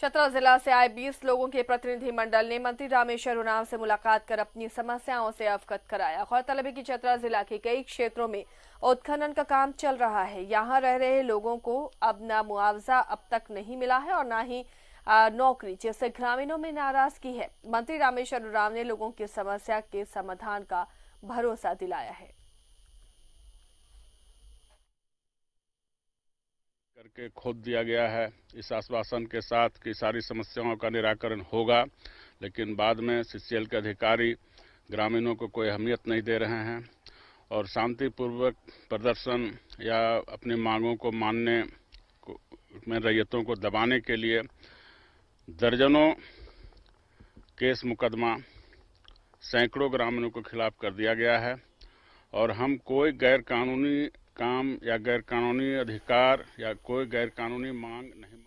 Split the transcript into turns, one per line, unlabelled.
चतरा जिला से आए 20 लोगों के प्रतिनिधिमंडल ने मंत्री रामेश्वर उराव से मुलाकात कर अपनी समस्याओं से अवगत कराया गौरतलब है कि चतरा जिला के कई क्षेत्रों में उत्खनन का काम चल रहा है यहाँ रह रहे लोगों को अब न मुआवजा अब तक नहीं मिला है और न ही नौकरी जिससे ग्रामीणों में नाराजगी है मंत्री रामेश्वर उराव ने लोगों की समस्या के समाधान का भरोसा दिलाया है
करके खोद दिया गया है इस आश्वासन के साथ कि सारी समस्याओं का निराकरण होगा लेकिन बाद में सीसीएल के अधिकारी ग्रामीणों को कोई अहमियत नहीं दे रहे हैं और शांतिपूर्वक प्रदर्शन या अपनी मांगों को मानने को, में रैयतों को दबाने के लिए दर्जनों केस मुकदमा सैकड़ों ग्रामीणों के खिलाफ कर दिया गया है और हम कोई गैर कानूनी काम या गैरकानूनी अधिकार या कोई गैरकानूनी मांग नहीं